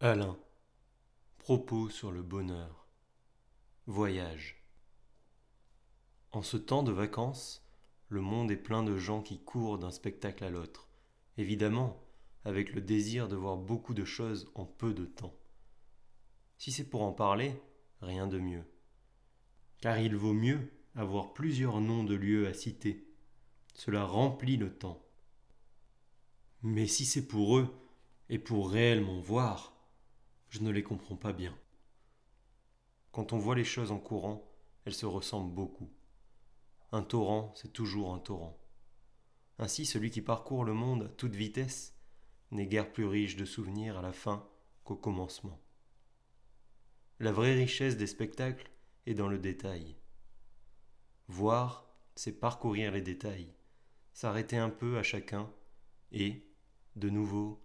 Alain. Propos sur le bonheur. Voyage. En ce temps de vacances, le monde est plein de gens qui courent d'un spectacle à l'autre, évidemment, avec le désir de voir beaucoup de choses en peu de temps. Si c'est pour en parler, rien de mieux. Car il vaut mieux avoir plusieurs noms de lieux à citer. Cela remplit le temps. Mais si c'est pour eux, et pour réellement voir, je ne les comprends pas bien. Quand on voit les choses en courant, elles se ressemblent beaucoup. Un torrent, c'est toujours un torrent. Ainsi, celui qui parcourt le monde à toute vitesse n'est guère plus riche de souvenirs à la fin qu'au commencement. La vraie richesse des spectacles est dans le détail. Voir, c'est parcourir les détails, s'arrêter un peu à chacun et, de nouveau,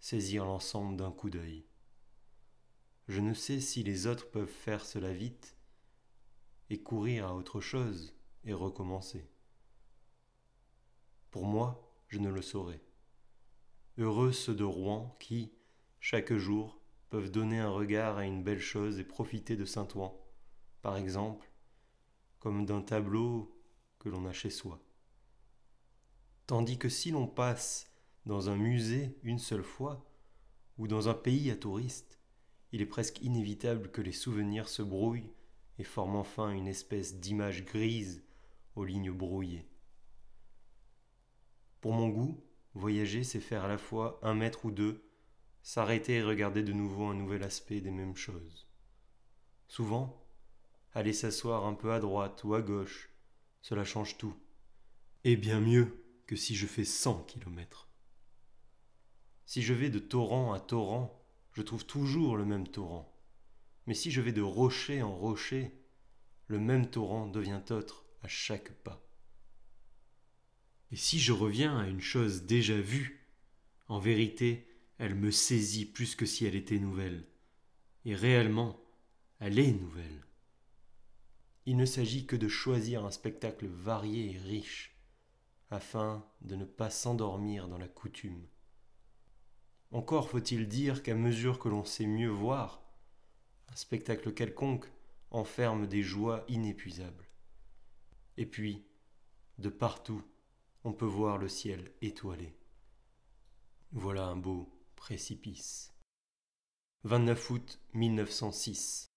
saisir l'ensemble d'un coup d'œil. Je ne sais si les autres peuvent faire cela vite et courir à autre chose et recommencer. Pour moi, je ne le saurais. Heureux ceux de Rouen qui, chaque jour, peuvent donner un regard à une belle chose et profiter de Saint-Ouen, par exemple, comme d'un tableau que l'on a chez soi. Tandis que si l'on passe dans un musée une seule fois, ou dans un pays à touristes, il est presque inévitable que les souvenirs se brouillent et forment enfin une espèce d'image grise aux lignes brouillées. Pour mon goût, voyager, c'est faire à la fois un mètre ou deux, s'arrêter et regarder de nouveau un nouvel aspect des mêmes choses. Souvent, aller s'asseoir un peu à droite ou à gauche, cela change tout. Et bien mieux que si je fais 100 kilomètres. Si je vais de torrent à torrent, je trouve toujours le même torrent. Mais si je vais de rocher en rocher, le même torrent devient autre à chaque pas. Et si je reviens à une chose déjà vue, en vérité, elle me saisit plus que si elle était nouvelle. Et réellement, elle est nouvelle. Il ne s'agit que de choisir un spectacle varié et riche, afin de ne pas s'endormir dans la coutume. Encore faut-il dire qu'à mesure que l'on sait mieux voir, un spectacle quelconque enferme des joies inépuisables. Et puis, de partout, on peut voir le ciel étoilé. Voilà un beau précipice. 29 août 1906.